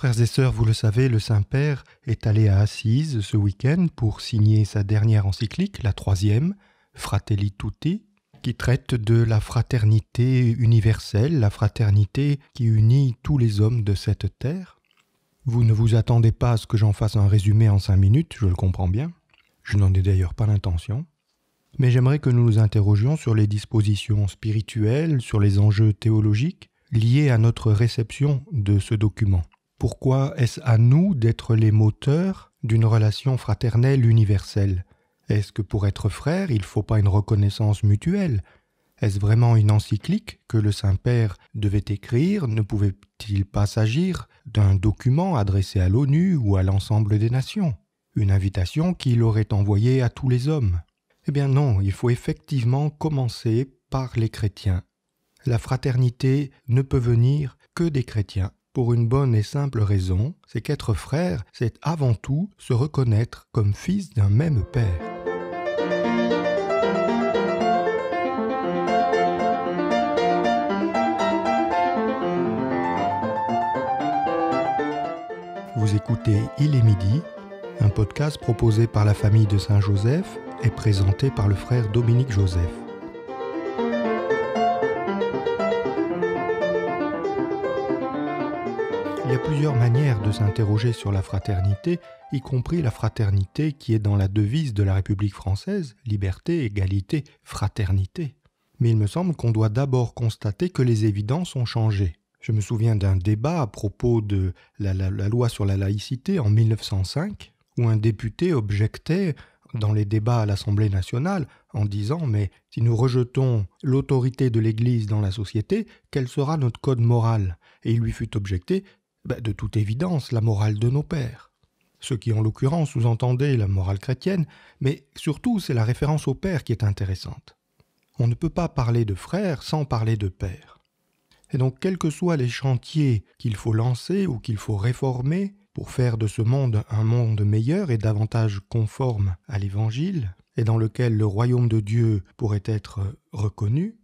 Frères et sœurs, vous le savez, le Saint-Père est allé à Assise ce week-end pour signer sa dernière encyclique, la troisième, Fratelli Tutti, qui traite de la fraternité universelle, la fraternité qui unit tous les hommes de cette terre. Vous ne vous attendez pas à ce que j'en fasse un résumé en cinq minutes, je le comprends bien. Je n'en ai d'ailleurs pas l'intention. Mais j'aimerais que nous nous interrogions sur les dispositions spirituelles, sur les enjeux théologiques liés à notre réception de ce document. Pourquoi est-ce à nous d'être les moteurs d'une relation fraternelle universelle Est-ce que pour être frère, il ne faut pas une reconnaissance mutuelle Est-ce vraiment une encyclique que le Saint-Père devait écrire Ne pouvait-il pas s'agir d'un document adressé à l'ONU ou à l'ensemble des nations Une invitation qu'il aurait envoyée à tous les hommes Eh bien non, il faut effectivement commencer par les chrétiens. La fraternité ne peut venir que des chrétiens pour une bonne et simple raison, c'est qu'être frère, c'est avant tout se reconnaître comme fils d'un même père. Vous écoutez Il est midi, un podcast proposé par la famille de Saint-Joseph et présenté par le frère Dominique Joseph. Il y a plusieurs manières de s'interroger sur la fraternité, y compris la fraternité qui est dans la devise de la République française, liberté, égalité, fraternité. Mais il me semble qu'on doit d'abord constater que les évidences ont changé. Je me souviens d'un débat à propos de la, loi sur la laïcité en 1905, où un député objectait dans les débats à l'Assemblée nationale en disant Mais si nous rejetons l'autorité de l'Église dans la société, quel sera notre code moral Et il lui fut objecté bah, de toute évidence, la morale de nos pères. Ce qui, en l'occurrence, sous-entendait la morale chrétienne, mais surtout, c'est la référence au père qui est intéressante. On ne peut pas parler de frère sans parler de père. Et donc, quels que soient les chantiers qu'il faut lancer ou qu'il faut réformer pour faire de ce monde un monde meilleur et davantage conforme à l'Évangile, et dans lequel le royaume de Dieu pourrait être reconnu,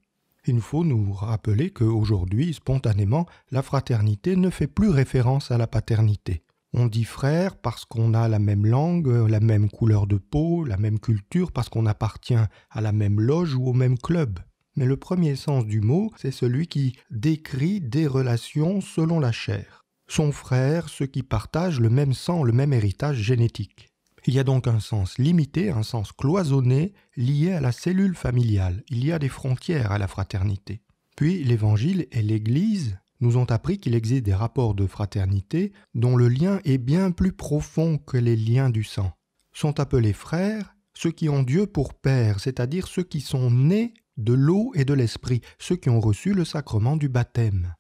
il faut nous rappeler qu'aujourd'hui, spontanément, la fraternité ne fait plus référence à la paternité. On dit frère parce qu'on a la même langue, la même couleur de peau, la même culture, parce qu'on appartient à la même loge ou au même club. Mais le premier sens du mot, c'est celui qui décrit des relations selon la chair. Son frère, ceux qui partagent le même sang, le même héritage génétique. Il y a donc un sens limité, un sens cloisonné lié à la cellule familiale. Il y a des frontières à la fraternité. Puis l'Évangile et l'Église nous ont appris qu'il existe des rapports de fraternité dont le lien est bien plus profond que les liens du sang. Sont appelés frères ceux qui ont Dieu pour Père, c'est-à-dire ceux qui sont nés de l'eau et de l'esprit, ceux qui ont reçu le sacrement du baptême.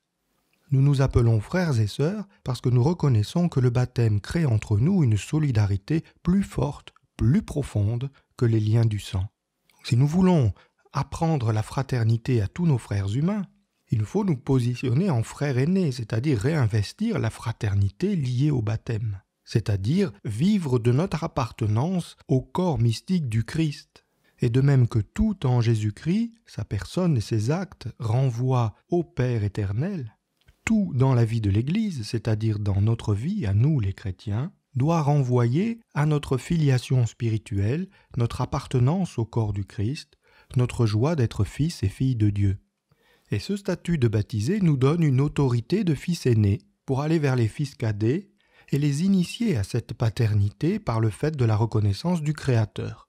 Nous nous appelons frères et sœurs parce que nous reconnaissons que le baptême crée entre nous une solidarité plus forte, plus profonde que les liens du sang. Si nous voulons apprendre la fraternité à tous nos frères humains, il faut nous positionner en frères aînés, c'est-à-dire réinvestir la fraternité liée au baptême, c'est-à-dire vivre de notre appartenance au corps mystique du Christ. Et de même que tout en Jésus-Christ, sa personne et ses actes renvoient au Père éternel, tout dans la vie de l'Église, c'est-à-dire dans notre vie, à nous les chrétiens, doit renvoyer à notre filiation spirituelle, notre appartenance au corps du Christ, notre joie d'être fils et fille de Dieu. Et ce statut de baptisé nous donne une autorité de fils aîné pour aller vers les fils cadets et les initier à cette paternité par le fait de la reconnaissance du Créateur.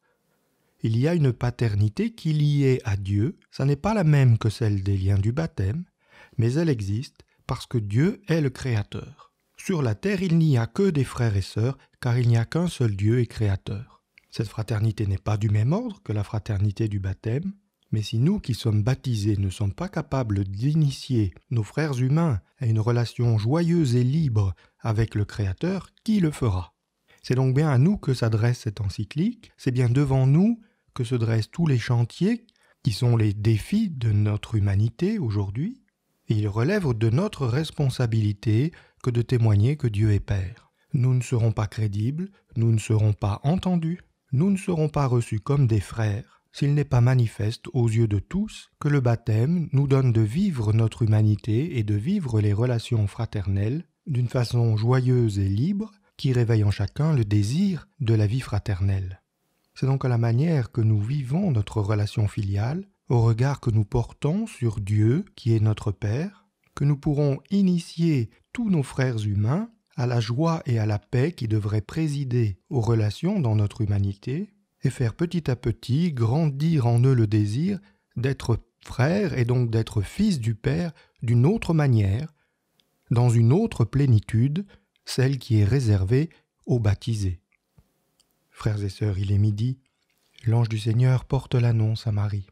Il y a une paternité qui liée à Dieu, ça n'est pas la même que celle des liens du baptême, mais elle existe parce que Dieu est le Créateur. Sur la terre, il n'y a que des frères et sœurs, car il n'y a qu'un seul Dieu et Créateur. Cette fraternité n'est pas du même ordre que la fraternité du baptême, mais si nous qui sommes baptisés ne sommes pas capables d'initier nos frères humains à une relation joyeuse et libre avec le Créateur, qui le fera C'est donc bien à nous que s'adresse cette encyclique, c'est bien devant nous que se dressent tous les chantiers qui sont les défis de notre humanité aujourd'hui, il relève de notre responsabilité que de témoigner que Dieu est Père. Nous ne serons pas crédibles, nous ne serons pas entendus, nous ne serons pas reçus comme des frères s'il n'est pas manifeste aux yeux de tous que le baptême nous donne de vivre notre humanité et de vivre les relations fraternelles d'une façon joyeuse et libre qui réveille en chacun le désir de la vie fraternelle. C'est donc à la manière que nous vivons notre relation filiale au regard que nous portons sur Dieu qui est notre Père, que nous pourrons initier tous nos frères humains à la joie et à la paix qui devraient présider aux relations dans notre humanité, et faire petit à petit grandir en eux le désir d'être frères et donc d'être fils du Père d'une autre manière, dans une autre plénitude, celle qui est réservée aux baptisés. Frères et sœurs, il est midi, l'ange du Seigneur porte l'annonce à Marie.